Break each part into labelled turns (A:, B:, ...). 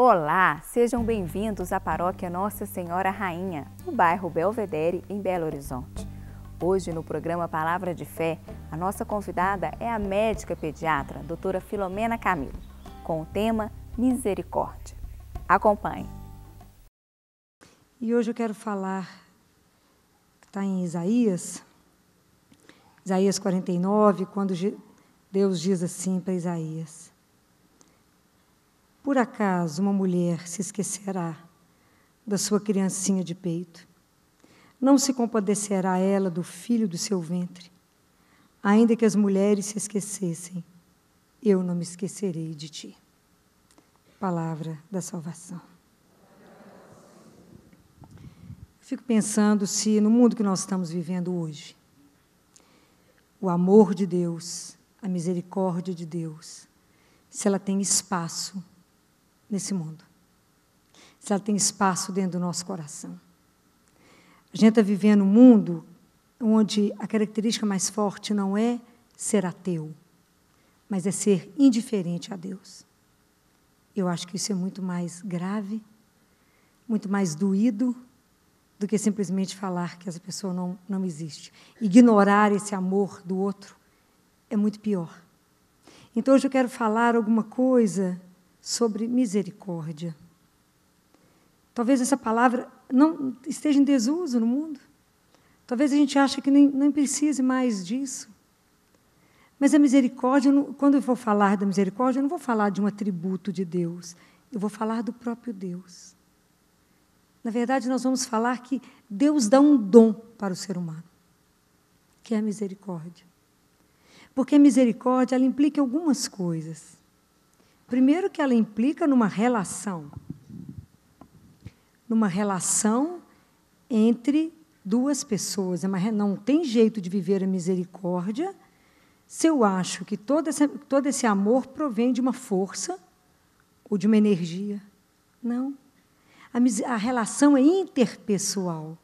A: Olá, sejam bem-vindos à paróquia Nossa Senhora Rainha, no bairro Belvedere, em Belo Horizonte. Hoje, no programa Palavra de Fé, a nossa convidada é a médica pediatra, doutora Filomena Camilo, com o tema Misericórdia. Acompanhe. E hoje eu quero falar, está em Isaías, Isaías 49, quando Deus diz assim para Isaías: por acaso uma mulher se esquecerá da sua criancinha de peito? Não se compadecerá ela do filho do seu ventre? Ainda que as mulheres se esquecessem, eu não me esquecerei de ti. Palavra da salvação. Fico pensando se no mundo que nós estamos vivendo hoje, o amor de Deus, a misericórdia de Deus, se ela tem espaço nesse mundo. Se ela tem espaço dentro do nosso coração. A gente está vivendo um mundo onde a característica mais forte não é ser ateu, mas é ser indiferente a Deus. Eu acho que isso é muito mais grave, muito mais doído do que simplesmente falar que essa pessoa não, não existe. Ignorar esse amor do outro é muito pior. Então, hoje eu quero falar alguma coisa sobre misericórdia. Talvez essa palavra não esteja em desuso no mundo. Talvez a gente ache que nem, nem precise mais disso. Mas a misericórdia, quando eu vou falar da misericórdia, eu não vou falar de um atributo de Deus, eu vou falar do próprio Deus. Na verdade, nós vamos falar que Deus dá um dom para o ser humano, que é a misericórdia. Porque a misericórdia ela implica algumas coisas. Primeiro que ela implica numa relação. Numa relação entre duas pessoas. É não tem jeito de viver a misericórdia se eu acho que todo esse, todo esse amor provém de uma força ou de uma energia. Não. A, a relação é interpessoal.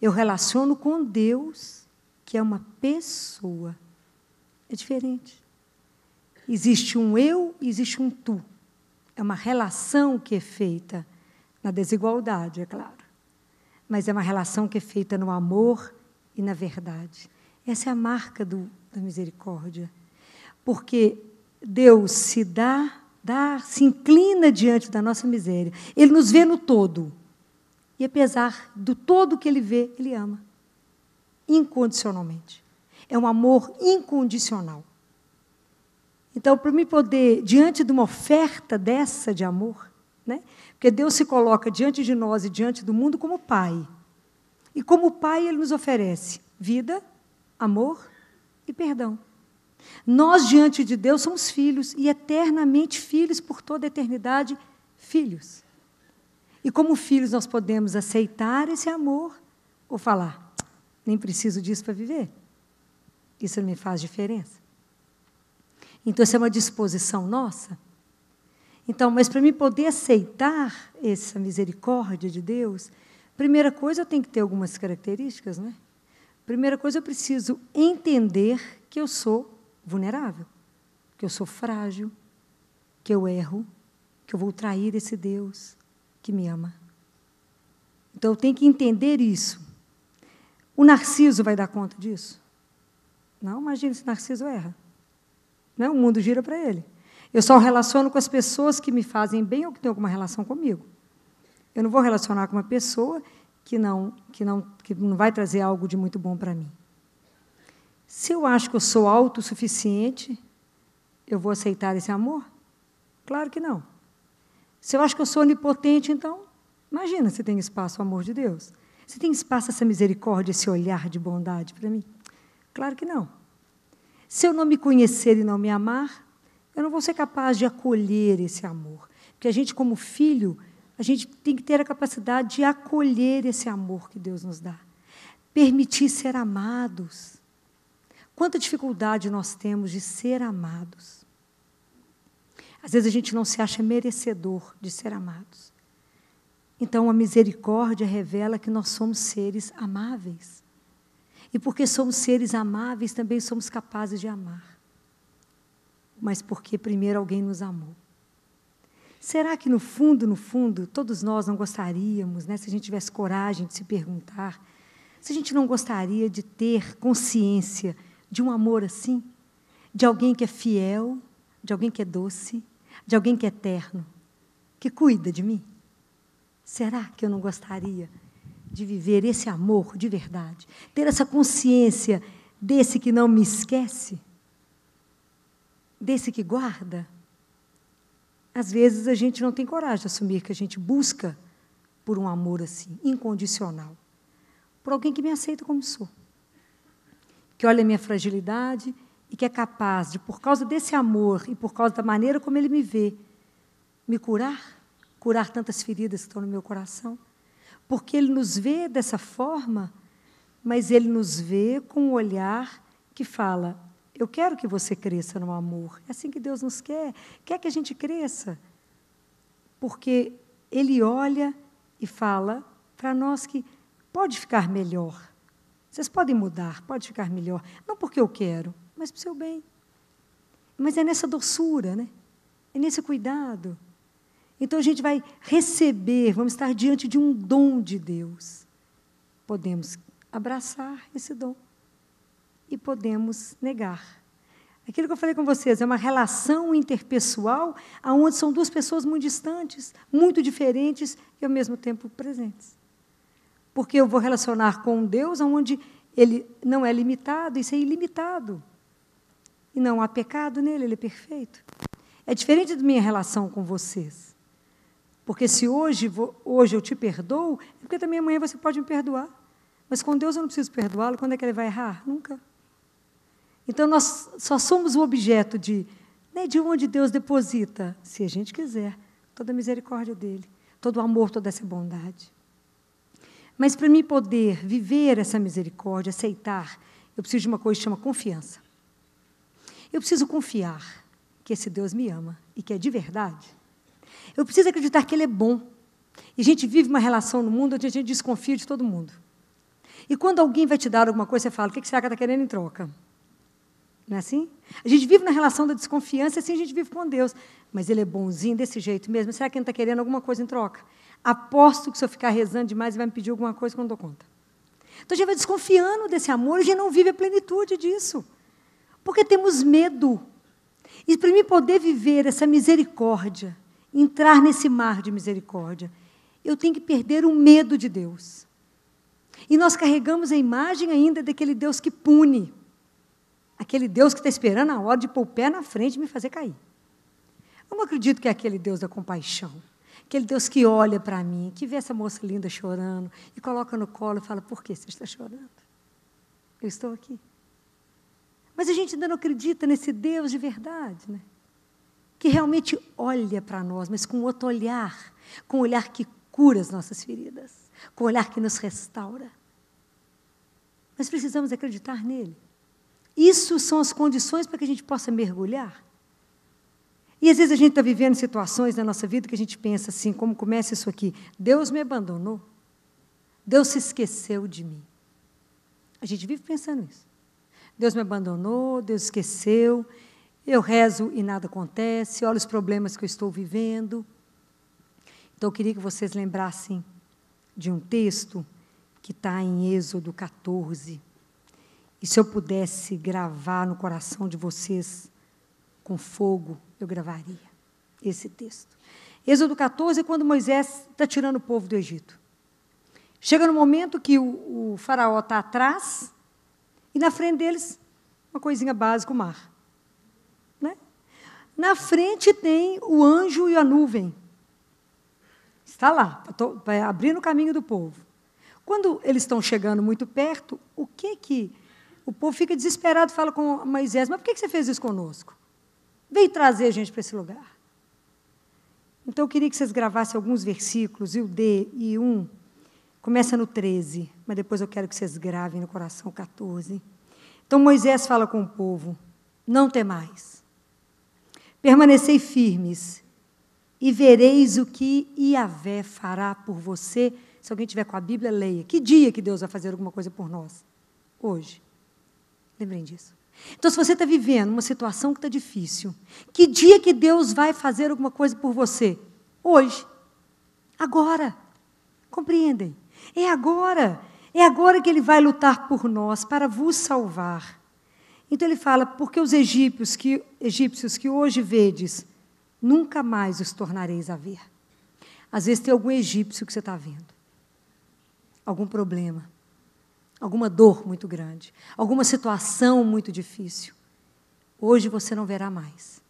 A: Eu relaciono com Deus, que é uma pessoa. É diferente. Existe um eu, existe um tu. É uma relação que é feita na desigualdade, é claro. Mas é uma relação que é feita no amor e na verdade. Essa é a marca do, da misericórdia. Porque Deus se dá, dá, se inclina diante da nossa miséria. Ele nos vê no todo. E apesar do todo que ele vê, ele ama. Incondicionalmente. É um amor incondicional. Então, para me poder, diante de uma oferta dessa de amor, né? porque Deus se coloca diante de nós e diante do mundo como Pai. E como Pai, Ele nos oferece vida, amor e perdão. Nós, diante de Deus, somos filhos e eternamente filhos por toda a eternidade filhos. E como filhos, nós podemos aceitar esse amor ou falar: nem preciso disso para viver. Isso não me faz diferença. Então, isso é uma disposição nossa. Então, mas para mim poder aceitar essa misericórdia de Deus, primeira coisa eu tenho que ter algumas características, né? Primeira coisa eu preciso entender que eu sou vulnerável, que eu sou frágil, que eu erro, que eu vou trair esse Deus que me ama. Então eu tenho que entender isso. O Narciso vai dar conta disso? Não, imagina se o Narciso erra. Né? O mundo gira para ele. Eu só relaciono com as pessoas que me fazem bem ou que têm alguma relação comigo. Eu não vou relacionar com uma pessoa que não, que não, que não vai trazer algo de muito bom para mim. Se eu acho que eu sou autossuficiente, eu vou aceitar esse amor? Claro que não. Se eu acho que eu sou onipotente, então, imagina se tem espaço ao amor de Deus. Se tem espaço essa misericórdia, esse olhar de bondade para mim? Claro que não. Se eu não me conhecer e não me amar, eu não vou ser capaz de acolher esse amor. Porque a gente, como filho, a gente tem que ter a capacidade de acolher esse amor que Deus nos dá. Permitir ser amados. Quanta dificuldade nós temos de ser amados. Às vezes a gente não se acha merecedor de ser amados. Então a misericórdia revela que nós somos seres amáveis. E porque somos seres amáveis, também somos capazes de amar. Mas porque primeiro alguém nos amou. Será que no fundo, no fundo, todos nós não gostaríamos, né, se a gente tivesse coragem de se perguntar, se a gente não gostaria de ter consciência de um amor assim? De alguém que é fiel, de alguém que é doce, de alguém que é eterno, que cuida de mim? Será que eu não gostaria de viver esse amor de verdade, ter essa consciência desse que não me esquece, desse que guarda. Às vezes a gente não tem coragem de assumir que a gente busca por um amor assim, incondicional, por alguém que me aceita como sou, que olha a minha fragilidade e que é capaz de, por causa desse amor e por causa da maneira como ele me vê, me curar, curar tantas feridas que estão no meu coração, porque ele nos vê dessa forma, mas ele nos vê com um olhar que fala: Eu quero que você cresça no amor. É assim que Deus nos quer, quer que a gente cresça. Porque ele olha e fala para nós que pode ficar melhor. Vocês podem mudar, pode ficar melhor. Não porque eu quero, mas para o seu bem. Mas é nessa doçura, né? é nesse cuidado. Então a gente vai receber, vamos estar diante de um dom de Deus. Podemos abraçar esse dom e podemos negar. Aquilo que eu falei com vocês é uma relação interpessoal onde são duas pessoas muito distantes, muito diferentes e ao mesmo tempo presentes. Porque eu vou relacionar com Deus onde ele não é limitado, isso é ilimitado. E não há pecado nele, ele é perfeito. É diferente da minha relação com vocês. Porque se hoje, hoje eu te perdoo, é porque também amanhã você pode me perdoar. Mas com Deus eu não preciso perdoá-lo. Quando é que ele vai errar? Nunca. Então nós só somos o objeto de, né, de onde Deus deposita, se a gente quiser, toda a misericórdia dele, todo o amor, toda essa bondade. Mas para mim poder viver essa misericórdia, aceitar, eu preciso de uma coisa que chama confiança. Eu preciso confiar que esse Deus me ama e que é de verdade eu preciso acreditar que Ele é bom. E a gente vive uma relação no mundo onde a gente desconfia de todo mundo. E quando alguém vai te dar alguma coisa, você fala: o que será que está querendo em troca? Não é assim? A gente vive na relação da desconfiança, assim a gente vive com Deus. Mas Ele é bonzinho desse jeito mesmo. Será que Ele está querendo alguma coisa em troca? Aposto que se eu ficar rezando demais, Ele vai me pedir alguma coisa que eu não dou conta. Então a gente vai desconfiando desse amor e a gente não vive a plenitude disso. Porque temos medo. E para mim poder viver essa misericórdia, entrar nesse mar de misericórdia, eu tenho que perder o medo de Deus. E nós carregamos a imagem ainda daquele Deus que pune, aquele Deus que está esperando a hora de pôr o pé na frente e me fazer cair. Eu não acredito que é aquele Deus da compaixão, aquele Deus que olha para mim, que vê essa moça linda chorando e coloca no colo e fala: Por que você está chorando? Eu estou aqui. Mas a gente ainda não acredita nesse Deus de verdade, né? que realmente olha para nós, mas com outro olhar, com um olhar que cura as nossas feridas, com um olhar que nos restaura. Mas precisamos acreditar nele. Isso são as condições para que a gente possa mergulhar. E às vezes a gente está vivendo situações na nossa vida que a gente pensa assim, como começa isso aqui? Deus me abandonou. Deus se esqueceu de mim. A gente vive pensando isso. Deus me abandonou, Deus esqueceu, eu rezo e nada acontece, olha os problemas que eu estou vivendo. Então eu queria que vocês lembrassem de um texto que está em Êxodo 14. E se eu pudesse gravar no coração de vocês com fogo, eu gravaria esse texto. Êxodo 14 é quando Moisés está tirando o povo do Egito. Chega no momento que o, o faraó está atrás e na frente deles uma coisinha básica, o mar. Na frente tem o anjo e a nuvem. Está lá, vai abrindo o caminho do povo. Quando eles estão chegando muito perto, o que que. O povo fica desesperado, fala com Moisés: Mas por que você fez isso conosco? Veio trazer a gente para esse lugar. Então eu queria que vocês gravassem alguns versículos, e o D e um. Começa no 13, mas depois eu quero que vocês gravem no coração 14. Então Moisés fala com o povo: Não tem mais." Permanecei firmes e vereis o que Iavé fará por você. Se alguém tiver com a Bíblia, leia. Que dia que Deus vai fazer alguma coisa por nós? Hoje. Lembrem disso. Então, se você está vivendo uma situação que está difícil, que dia que Deus vai fazer alguma coisa por você? Hoje. Agora. Compreendem? É agora. É agora que Ele vai lutar por nós, para vos salvar. Então ele fala: porque os egípcios que, egípcios que hoje vedes, nunca mais os tornareis a ver. Às vezes tem algum egípcio que você está vendo, algum problema, alguma dor muito grande, alguma situação muito difícil. Hoje você não verá mais,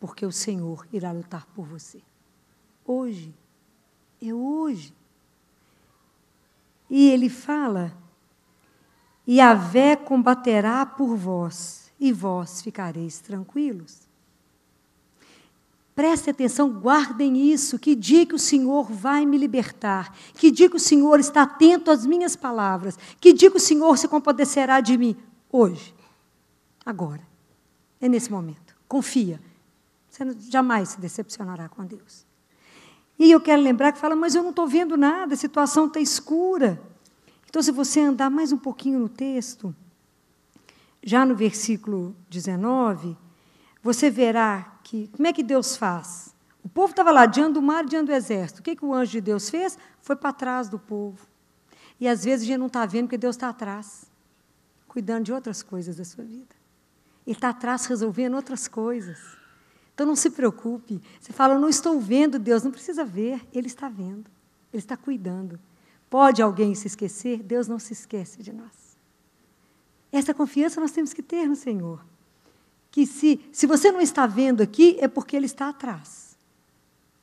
A: porque o Senhor irá lutar por você. Hoje, é hoje. E ele fala e a vé combaterá por vós, e vós ficareis tranquilos. Preste atenção, guardem isso. Que dia que o Senhor vai me libertar? Que dia que o Senhor está atento às minhas palavras? Que dia que o Senhor se compadecerá de mim? Hoje, agora, é nesse momento. Confia, você jamais se decepcionará com Deus. E eu quero lembrar que fala, mas eu não estou vendo nada, a situação está escura. Então, se você andar mais um pouquinho no texto, já no versículo 19, você verá que como é que Deus faz? O povo estava lá diante do mar, diante do exército. O que, que o anjo de Deus fez? Foi para trás do povo. E às vezes a gente não está vendo porque Deus está atrás, cuidando de outras coisas da sua vida. Ele está atrás resolvendo outras coisas. Então não se preocupe. Você fala, eu não estou vendo Deus, não precisa ver, Ele está vendo, Ele está cuidando. Pode alguém se esquecer? Deus não se esquece de nós. Essa confiança nós temos que ter no Senhor. Que se, se você não está vendo aqui, é porque Ele está atrás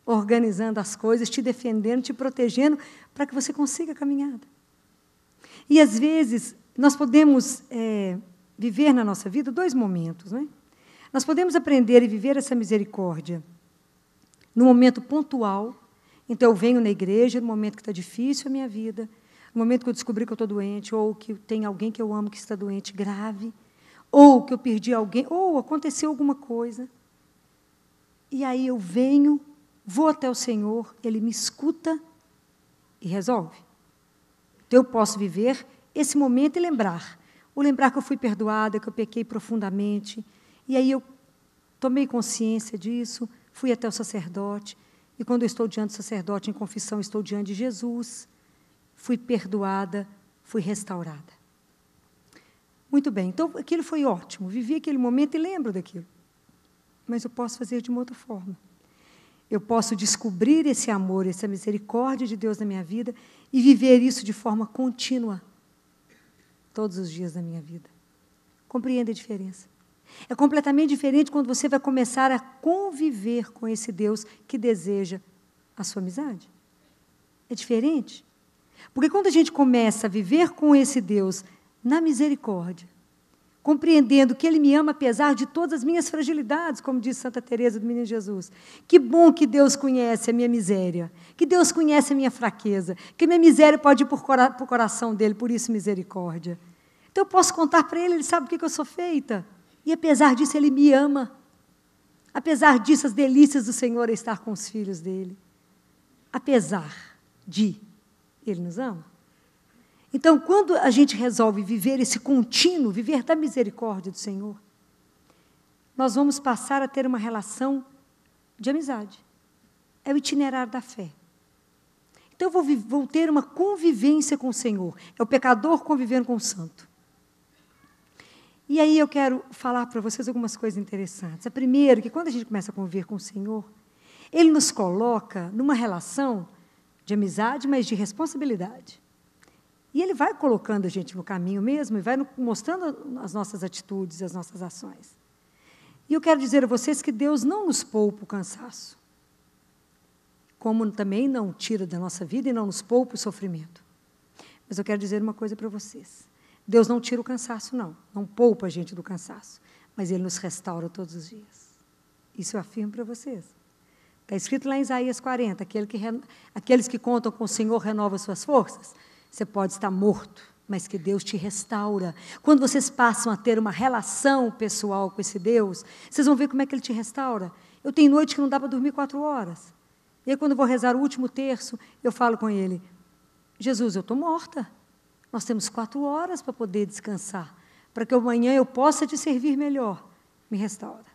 A: organizando as coisas, te defendendo, te protegendo, para que você consiga a caminhada. E às vezes, nós podemos é, viver na nossa vida dois momentos, não é? Nós podemos aprender e viver essa misericórdia no momento pontual então, eu venho na igreja no momento que está difícil a minha vida, no momento que eu descobri que eu estou doente, ou que tem alguém que eu amo que está doente grave, ou que eu perdi alguém, ou aconteceu alguma coisa. E aí eu venho, vou até o Senhor, Ele me escuta e resolve. Então, eu posso viver esse momento e lembrar. O lembrar que eu fui perdoada, que eu pequei profundamente. E aí eu tomei consciência disso, fui até o sacerdote, e quando eu estou diante do sacerdote em confissão, estou diante de Jesus, fui perdoada, fui restaurada. Muito bem, então aquilo foi ótimo, vivi aquele momento e lembro daquilo. Mas eu posso fazer de uma outra forma. Eu posso descobrir esse amor, essa misericórdia de Deus na minha vida e viver isso de forma contínua, todos os dias da minha vida. Compreende a diferença? É completamente diferente quando você vai começar a conviver com esse Deus que deseja a sua amizade. É diferente. Porque quando a gente começa a viver com esse Deus na misericórdia, compreendendo que Ele me ama apesar de todas as minhas fragilidades, como diz Santa Teresa do Menino Jesus. Que bom que Deus conhece a minha miséria, que Deus conhece a minha fraqueza, que a minha miséria pode ir para o coração dele, por isso misericórdia. Então eu posso contar para Ele, Ele sabe o que eu sou feita. E apesar disso, Ele me ama. Apesar disso, as delícias do Senhor é estar com os filhos dele. Apesar de Ele nos ama. Então, quando a gente resolve viver esse contínuo, viver da misericórdia do Senhor, nós vamos passar a ter uma relação de amizade. É o itinerário da fé. Então, eu vou, vou ter uma convivência com o Senhor. É o pecador convivendo com o santo. E aí eu quero falar para vocês algumas coisas interessantes. A primeira, que quando a gente começa a conviver com o Senhor, Ele nos coloca numa relação de amizade, mas de responsabilidade. E Ele vai colocando a gente no caminho mesmo e vai mostrando as nossas atitudes, as nossas ações. E eu quero dizer a vocês que Deus não nos poupa o cansaço, como também não tira da nossa vida e não nos poupa o sofrimento. Mas eu quero dizer uma coisa para vocês. Deus não tira o cansaço, não. Não poupa a gente do cansaço. Mas Ele nos restaura todos os dias. Isso eu afirmo para vocês. Está escrito lá em Isaías 40: aquele que, aqueles que contam com o Senhor renovam suas forças. Você pode estar morto, mas que Deus te restaura. Quando vocês passam a ter uma relação pessoal com esse Deus, vocês vão ver como é que Ele te restaura. Eu tenho noite que não dá para dormir quatro horas. E aí, quando eu vou rezar o último terço, eu falo com Ele: Jesus, eu estou morta. Nós temos quatro horas para poder descansar, para que amanhã eu possa te servir melhor. Me restaura.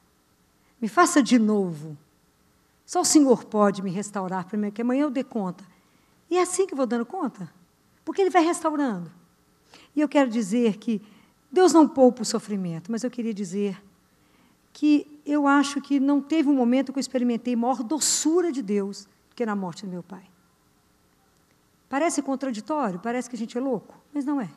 A: Me faça de novo. Só o Senhor pode me restaurar primeiro, que amanhã eu dê conta. E é assim que eu vou dando conta, porque Ele vai restaurando. E eu quero dizer que Deus não poupa o sofrimento, mas eu queria dizer que eu acho que não teve um momento que eu experimentei maior doçura de Deus do que na morte do meu pai. Parece contraditório, parece que a gente é louco, mas não é.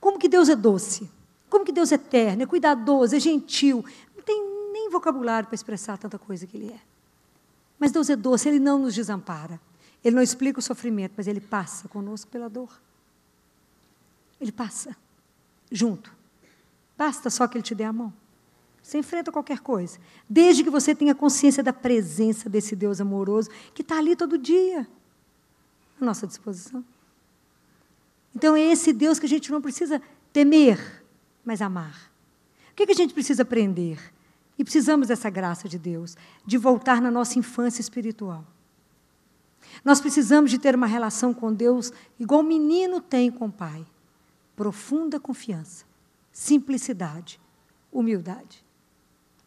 A: Como que Deus é doce? Como que Deus é eterno, é cuidadoso, é gentil? Não tem nem vocabulário para expressar tanta coisa que Ele é. Mas Deus é doce, Ele não nos desampara. Ele não explica o sofrimento, mas Ele passa conosco pela dor. Ele passa, junto. Basta só que Ele te dê a mão. Você enfrenta qualquer coisa, desde que você tenha consciência da presença desse Deus amoroso que está ali todo dia à nossa disposição. Então é esse Deus que a gente não precisa temer, mas amar. O que, é que a gente precisa aprender? E precisamos dessa graça de Deus, de voltar na nossa infância espiritual. Nós precisamos de ter uma relação com Deus igual o menino tem com o pai. Profunda confiança, simplicidade, humildade.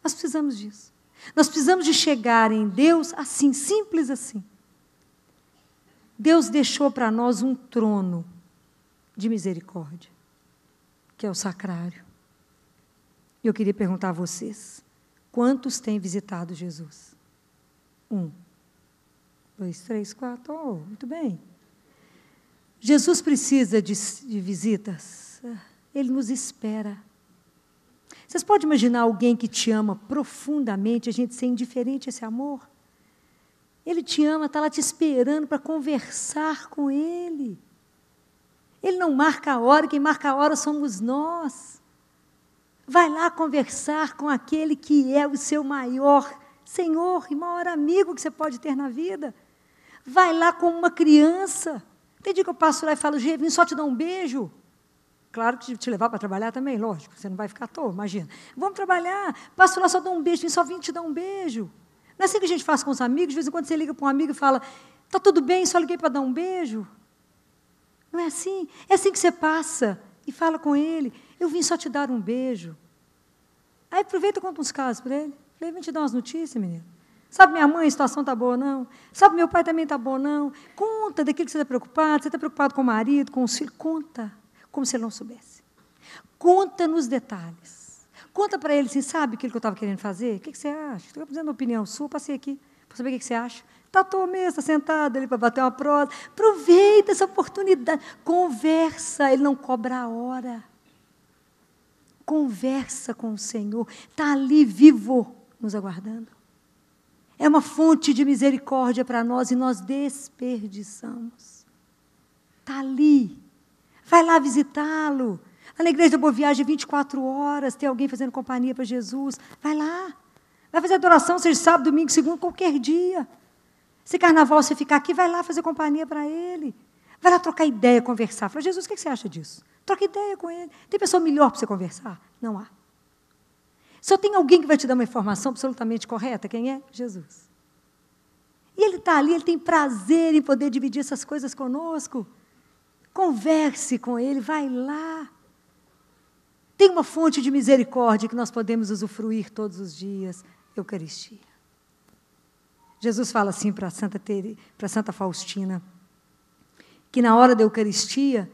A: Nós precisamos disso. Nós precisamos de chegar em Deus assim, simples assim. Deus deixou para nós um trono de misericórdia, que é o sacrário. E eu queria perguntar a vocês: quantos têm visitado Jesus? Um, dois, três, quatro. Oh, muito bem. Jesus precisa de, de visitas. Ele nos espera. Vocês podem imaginar alguém que te ama profundamente, a gente ser indiferente a esse amor? Ele te ama, está lá te esperando para conversar com Ele. Ele não marca a hora, quem marca a hora somos nós. Vai lá conversar com aquele que é o seu maior Senhor e maior amigo que você pode ter na vida. Vai lá como uma criança. Tem dia que eu passo lá e falo, vim só te dar um beijo. Claro que te levar para trabalhar também, lógico, você não vai ficar à toa, imagina. Vamos trabalhar, passo lá, só dou um beijo, só vim te dar um beijo. Não é assim que a gente faz com os amigos, de vez em quando você liga para um amigo e fala, está tudo bem, só liguei para dar um beijo. Não é assim. É assim que você passa e fala com ele, eu vim só te dar um beijo. Aí aproveita e conta uns casos para ele. Falei, vem te dar umas notícias, menino. Sabe minha mãe, a situação tá boa não? Sabe meu pai também tá bom não? Conta daquilo que você está preocupado. Você está preocupado com o marido, com o filho? Conta como se ele não soubesse. Conta nos detalhes. Conta para ele, se assim, sabe aquilo que eu estava querendo fazer? O que, que você acha? Estou precisando de opinião sua, passei aqui para saber o que, que você acha. Tatou tá a mesa, tá sentado ali para bater uma prosa. Aproveita essa oportunidade. Conversa, ele não cobra a hora. Conversa com o Senhor. Está ali vivo, nos aguardando. É uma fonte de misericórdia para nós e nós desperdiçamos. Está ali. Vai lá visitá-lo. Lá na igreja da Boa Viagem, 24 horas, tem alguém fazendo companhia para Jesus. Vai lá. Vai fazer adoração, seja sábado, domingo, segundo qualquer dia. Se carnaval você ficar aqui, vai lá fazer companhia para ele. Vai lá trocar ideia, conversar. Fala, Jesus, o que você acha disso? Troca ideia com ele. Tem pessoa melhor para você conversar? Não há. Só tem alguém que vai te dar uma informação absolutamente correta. Quem é? Jesus. E ele está ali, ele tem prazer em poder dividir essas coisas conosco. Converse com ele, vai lá. Tem uma fonte de misericórdia que nós podemos usufruir todos os dias, Eucaristia. Jesus fala assim para Santa, Santa Faustina, que na hora da Eucaristia,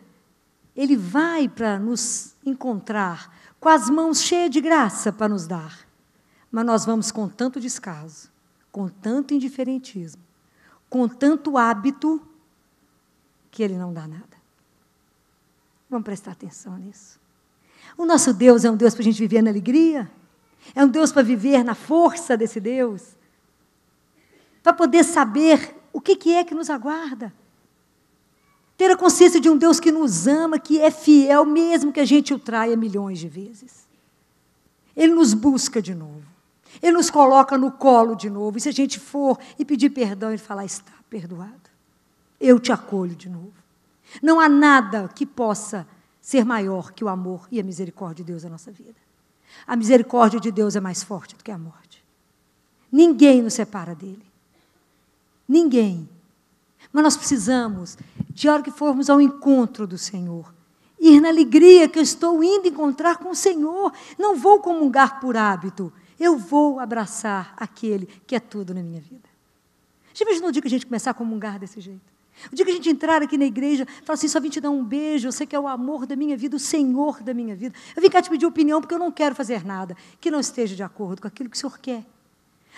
A: ele vai para nos encontrar com as mãos cheias de graça para nos dar. Mas nós vamos com tanto descaso, com tanto indiferentismo, com tanto hábito, que ele não dá nada. Vamos prestar atenção nisso. O nosso Deus é um Deus para a gente viver na alegria, é um Deus para viver na força desse Deus, para poder saber o que, que é que nos aguarda. Ter a consciência de um Deus que nos ama, que é fiel, mesmo que a gente o traia milhões de vezes. Ele nos busca de novo. Ele nos coloca no colo de novo. E se a gente for e pedir perdão, ele falar: está perdoado. Eu te acolho de novo. Não há nada que possa ser maior que o amor e a misericórdia de Deus na nossa vida. A misericórdia de Deus é mais forte do que a morte. Ninguém nos separa dele. Ninguém. Mas nós precisamos, de hora que formos ao encontro do Senhor, ir na alegria que eu estou indo encontrar com o Senhor. Não vou comungar por hábito. Eu vou abraçar aquele que é tudo na minha vida. Já imaginou o dia que a gente começar a comungar desse jeito? O dia que a gente entrar aqui na igreja, falar assim, só vim te dar um beijo, você que é o amor da minha vida, o Senhor da minha vida. Eu vim cá te pedir opinião porque eu não quero fazer nada que não esteja de acordo com aquilo que o Senhor quer.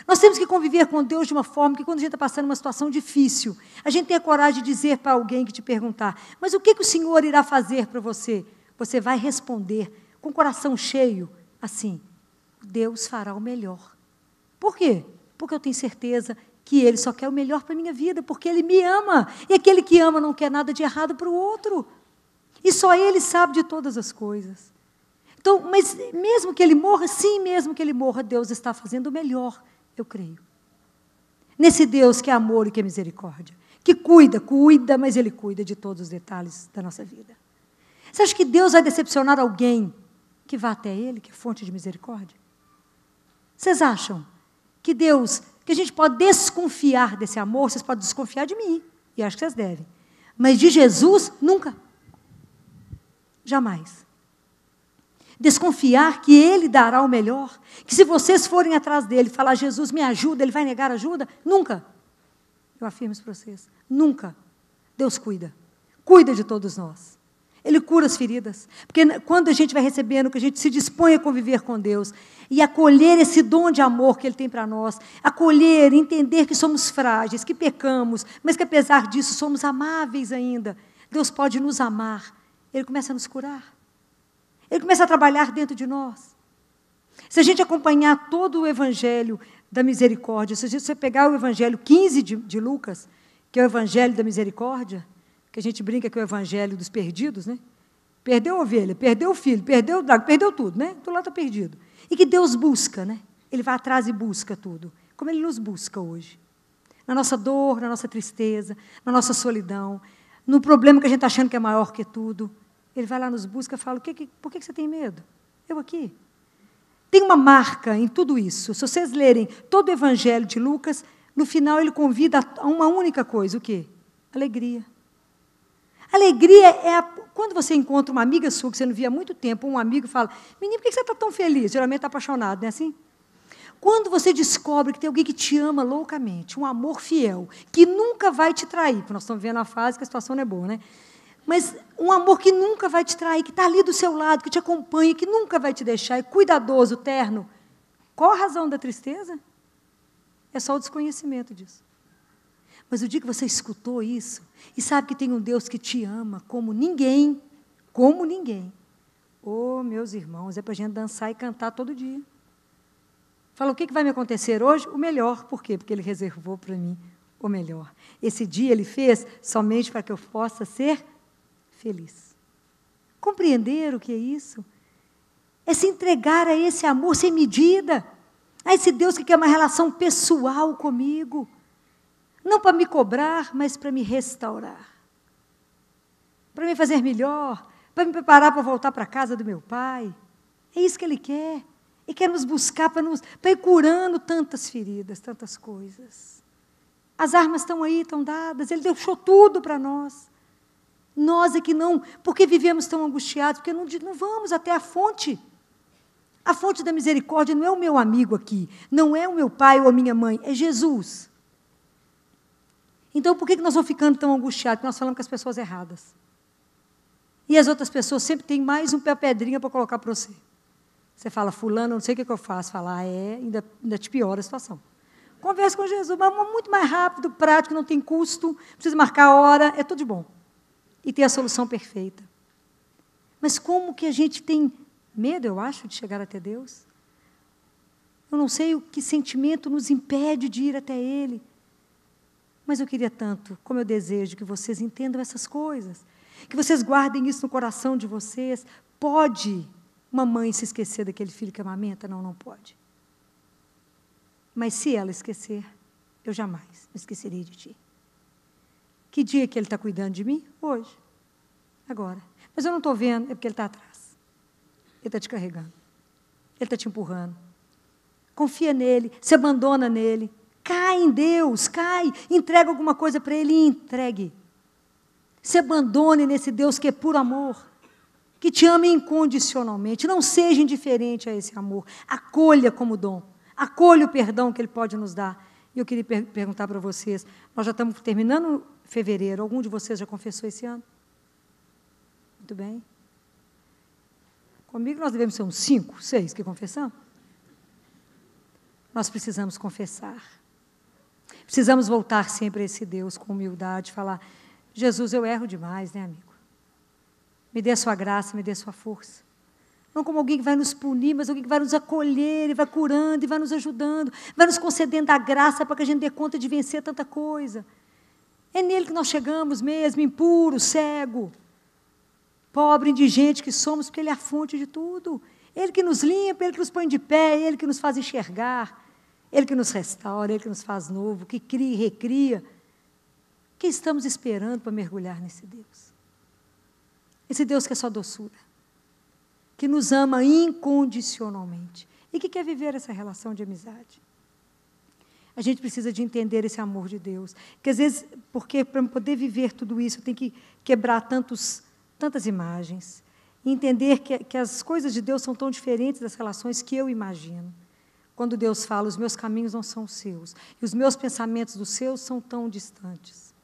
A: Nós temos que conviver com Deus de uma forma que, quando a gente está passando uma situação difícil, a gente tem a coragem de dizer para alguém que te perguntar: Mas o que, que o Senhor irá fazer para você? Você vai responder com o coração cheio, assim: Deus fará o melhor. Por quê? Porque eu tenho certeza que ele só quer o melhor para a minha vida, porque ele me ama. E aquele que ama não quer nada de errado para o outro. E só ele sabe de todas as coisas. Então, mas mesmo que ele morra, sim, mesmo que ele morra, Deus está fazendo o melhor, eu creio. Nesse Deus que é amor e que é misericórdia, que cuida, cuida, mas ele cuida de todos os detalhes da nossa vida. Você acha que Deus vai decepcionar alguém que vá até ele, que é fonte de misericórdia? Vocês acham que Deus que a gente pode desconfiar desse amor, vocês podem desconfiar de mim, e acho que vocês devem. Mas de Jesus, nunca. Jamais. Desconfiar que Ele dará o melhor, que se vocês forem atrás dele falar, Jesus, me ajuda, ele vai negar ajuda? Nunca. Eu afirmo isso para vocês. Nunca. Deus cuida. Cuida de todos nós. Ele cura as feridas. Porque quando a gente vai recebendo, que a gente se dispõe a conviver com Deus e acolher esse dom de amor que Ele tem para nós, acolher, entender que somos frágeis, que pecamos, mas que apesar disso somos amáveis ainda. Deus pode nos amar. Ele começa a nos curar. Ele começa a trabalhar dentro de nós. Se a gente acompanhar todo o Evangelho da Misericórdia, se a gente pegar o Evangelho 15 de, de Lucas, que é o Evangelho da Misericórdia, que a gente brinca que é o evangelho dos perdidos, né? Perdeu a ovelha, perdeu o filho, perdeu o dragão, perdeu tudo, né? Tudo então lá está perdido. E que Deus busca, né? Ele vai atrás e busca tudo. Como Ele nos busca hoje. Na nossa dor, na nossa tristeza, na nossa solidão, no problema que a gente está achando que é maior que tudo. Ele vai lá, nos busca, e fala: que, que, por que, que você tem medo? Eu aqui. Tem uma marca em tudo isso. Se vocês lerem todo o Evangelho de Lucas, no final ele convida a uma única coisa: o quê? Alegria. Alegria é a, quando você encontra uma amiga sua que você não via há muito tempo, um amigo fala: Menino, por que você está tão feliz? Geralmente está apaixonado, não é assim? Quando você descobre que tem alguém que te ama loucamente, um amor fiel, que nunca vai te trair, porque nós estamos vendo a fase que a situação não é boa, né? Mas um amor que nunca vai te trair, que está ali do seu lado, que te acompanha, que nunca vai te deixar, é cuidadoso, terno. Qual a razão da tristeza? É só o desconhecimento disso. Mas o dia que você escutou isso e sabe que tem um Deus que te ama como ninguém, como ninguém. Oh, meus irmãos, é para a gente dançar e cantar todo dia. Fala, o que, que vai me acontecer hoje? O melhor. Por quê? Porque ele reservou para mim o melhor. Esse dia ele fez somente para que eu possa ser feliz. Compreender o que é isso? É se entregar a esse amor sem medida, a esse Deus que quer uma relação pessoal comigo. Não para me cobrar, mas para me restaurar. Para me fazer melhor, para me preparar para voltar para a casa do meu pai. É isso que ele quer. Ele quer nos buscar para, nos, para ir curando tantas feridas, tantas coisas. As armas estão aí, estão dadas. Ele deixou tudo para nós. Nós é que não, porque vivemos tão angustiados, porque não, não vamos até a fonte. A fonte da misericórdia não é o meu amigo aqui, não é o meu pai ou a minha mãe, é Jesus. Então, por que nós vamos ficando tão angustiados? Porque nós falamos com as pessoas erradas. E as outras pessoas sempre têm mais um pé pedrinha para colocar para você. Você fala, fulano, não sei o que, que eu faço. Falar, ah, é, ainda, ainda te piora a situação. Converse com Jesus, mas muito mais rápido, prático, não tem custo, precisa marcar a hora, é tudo de bom. E tem a solução perfeita. Mas como que a gente tem medo, eu acho, de chegar até Deus? Eu não sei o que sentimento nos impede de ir até Ele. Mas eu queria tanto, como eu desejo, que vocês entendam essas coisas, que vocês guardem isso no coração de vocês. Pode uma mãe se esquecer daquele filho que amamenta? Não, não pode. Mas se ela esquecer, eu jamais me esquecerei de ti. Que dia que ele está cuidando de mim? Hoje. Agora. Mas eu não estou vendo, é porque ele está atrás. Ele está te carregando. Ele está te empurrando. Confia nele, se abandona nele. Cai em Deus, cai, entrega alguma coisa para Ele e entregue. Se abandone nesse Deus que é puro amor, que te ama incondicionalmente. Não seja indiferente a esse amor. Acolha como dom. Acolha o perdão que Ele pode nos dar. E eu queria per perguntar para vocês: nós já estamos terminando fevereiro. Algum de vocês já confessou esse ano? Muito bem. Comigo nós devemos ser uns cinco, seis que confessamos. Nós precisamos confessar. Precisamos voltar sempre a esse Deus com humildade, falar: Jesus, eu erro demais, né, amigo? Me dê a sua graça, me dê a sua força. Não como alguém que vai nos punir, mas alguém que vai nos acolher, e vai curando, e vai nos ajudando, vai nos concedendo a graça para que a gente dê conta de vencer tanta coisa. É nele que nós chegamos mesmo, impuro, cego, pobre, indigente que somos, porque ele é a fonte de tudo. Ele que nos limpa, ele que nos põe de pé, ele que nos faz enxergar. Ele que nos restaura, Ele que nos faz novo, que cria e recria. O que estamos esperando para mergulhar nesse Deus? Esse Deus que é só doçura, que nos ama incondicionalmente e que quer viver essa relação de amizade. A gente precisa de entender esse amor de Deus. Que às vezes, porque para poder viver tudo isso, tem que quebrar tantos, tantas imagens. Entender que, que as coisas de Deus são tão diferentes das relações que eu imagino. Quando Deus fala, os meus caminhos não são os seus, e os meus pensamentos dos seus são tão distantes.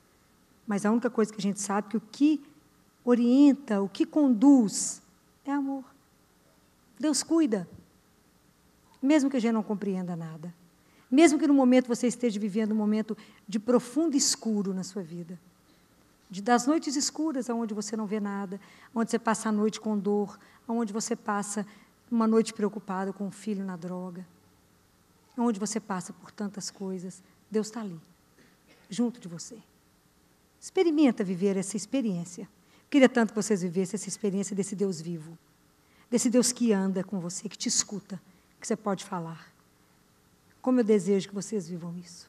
A: Mas a única coisa que a gente sabe é que o que orienta, o que conduz, é amor. Deus cuida, mesmo que a gente não compreenda nada. Mesmo que no momento você esteja vivendo um momento de profundo escuro na sua vida. De, das noites escuras, onde você não vê nada, onde você passa a noite com dor, onde você passa uma noite preocupada com o um filho na droga onde você passa por tantas coisas, Deus está ali, junto de você. Experimenta viver essa experiência. Queria tanto que vocês vivessem essa experiência desse Deus vivo, desse Deus que anda com você, que te escuta, que você pode falar. Como eu desejo que vocês vivam isso.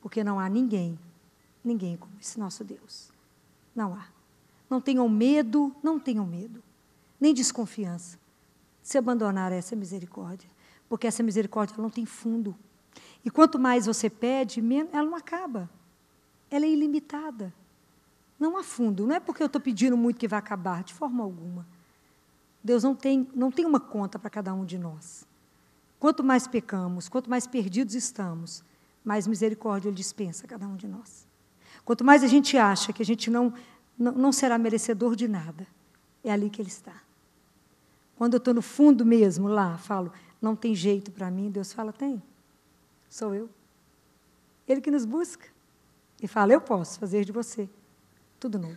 A: Porque não há ninguém, ninguém como esse nosso Deus. Não há. Não tenham medo, não tenham medo, nem desconfiança de se abandonar a essa misericórdia porque essa misericórdia não tem fundo. E quanto mais você pede, ela não acaba. Ela é ilimitada. Não há fundo. Não é porque eu estou pedindo muito que vai acabar, de forma alguma. Deus não tem, não tem uma conta para cada um de nós. Quanto mais pecamos, quanto mais perdidos estamos, mais misericórdia Ele dispensa a cada um de nós. Quanto mais a gente acha que a gente não, não, não será merecedor de nada, é ali que Ele está. Quando eu estou no fundo mesmo, lá, falo, não tem jeito para mim. Deus fala: tem, sou eu. Ele que nos busca e fala: eu posso fazer de você tudo novo.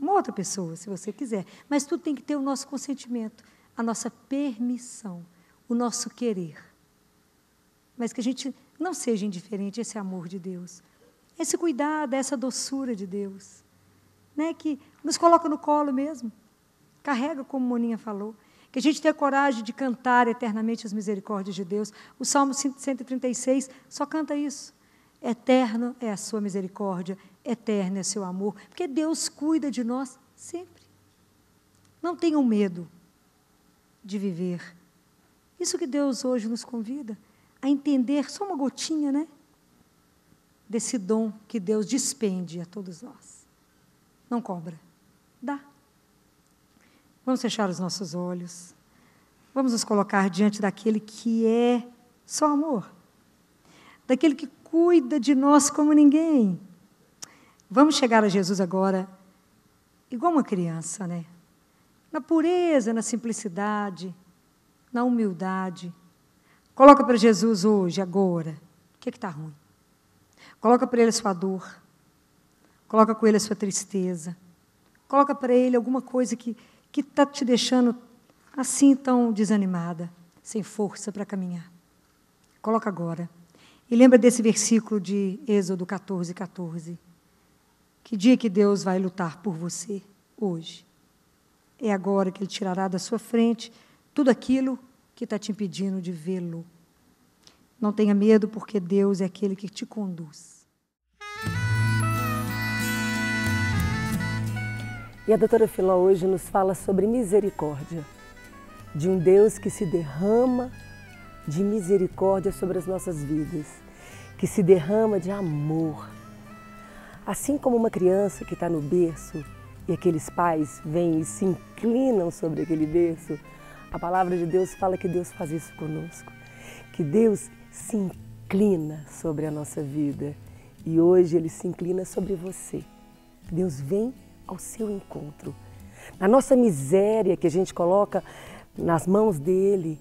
A: Uma outra pessoa, se você quiser. Mas tudo tem que ter o nosso consentimento, a nossa permissão, o nosso querer. Mas que a gente não seja indiferente a esse amor de Deus, esse cuidado, essa doçura de Deus, né? que nos coloca no colo mesmo, carrega, como Moninha falou, que a gente tenha coragem de cantar eternamente as misericórdias de Deus. O Salmo 136 só canta isso. Eterno é a sua misericórdia, eterno é seu amor. Porque Deus cuida de nós sempre. Não tenham medo de viver. Isso que Deus hoje nos convida a entender só uma gotinha, né? Desse dom que Deus despende a todos nós. Não cobra, dá. Vamos fechar os nossos olhos. Vamos nos colocar diante daquele que é só amor, daquele que cuida de nós como ninguém. Vamos chegar a Jesus agora, igual uma criança, né? Na pureza, na simplicidade, na humildade. Coloca para Jesus hoje, agora, o que é está ruim. Coloca para Ele a sua dor. Coloca com Ele a sua tristeza. Coloca para Ele alguma coisa que que está te deixando assim tão desanimada, sem força para caminhar. Coloca agora. E lembra desse versículo de Êxodo 14, 14. Que dia que Deus vai lutar por você hoje? É agora que Ele tirará da sua frente tudo aquilo que está te impedindo de vê-lo. Não tenha medo, porque
B: Deus é aquele que te conduz. E a doutora Filó hoje nos fala sobre misericórdia, de um Deus que se derrama de misericórdia sobre as nossas vidas, que se derrama de amor. Assim como uma criança que está no berço e aqueles pais vêm e se inclinam sobre aquele berço, a palavra de Deus fala que Deus faz isso conosco, que Deus se inclina sobre a nossa vida e hoje ele se inclina sobre você. Deus vem ao seu encontro. Na nossa miséria que a gente coloca nas mãos dele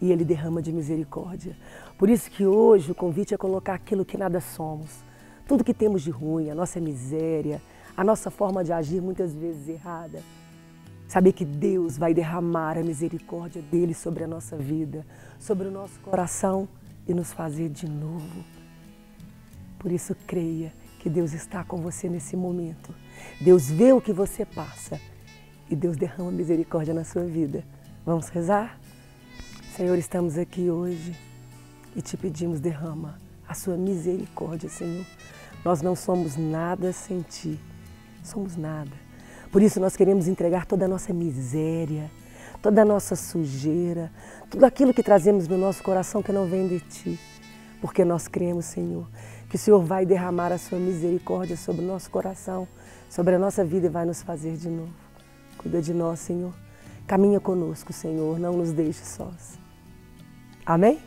B: e ele derrama de misericórdia. Por isso que hoje o convite é colocar aquilo que nada somos, tudo que temos de ruim, a nossa miséria, a nossa forma de agir muitas vezes errada. Saber que Deus vai derramar a misericórdia dele sobre a nossa vida, sobre o nosso coração e nos fazer de novo. Por isso, creia que Deus está com você nesse momento Deus vê o que você passa e Deus derrama misericórdia na sua vida. Vamos rezar? Senhor, estamos aqui hoje e te pedimos, derrama a sua misericórdia, Senhor. Nós não somos nada sem ti, somos nada. Por isso nós queremos entregar toda a nossa miséria, toda a nossa sujeira, tudo aquilo que trazemos no nosso coração que não vem de ti. Porque nós cremos, Senhor, que o Senhor vai derramar a sua misericórdia sobre o nosso coração sobre a nossa vida e vai nos fazer de novo. Cuida de nós, Senhor. Caminha conosco, Senhor, não nos deixe sós. Amém?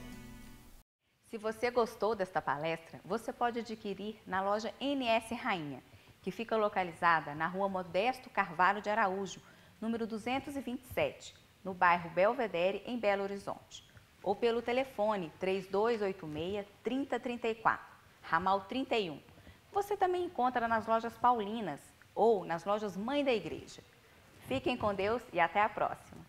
B: Se você gostou
A: desta palestra, você pode adquirir na loja NS Rainha, que fica localizada na rua Modesto Carvalho de Araújo, número 227, no bairro Belvedere, em Belo Horizonte. Ou pelo telefone 3286-3034, ramal 31. Você também encontra nas lojas paulinas, ou nas lojas Mãe da Igreja. Fiquem com Deus e até a próxima.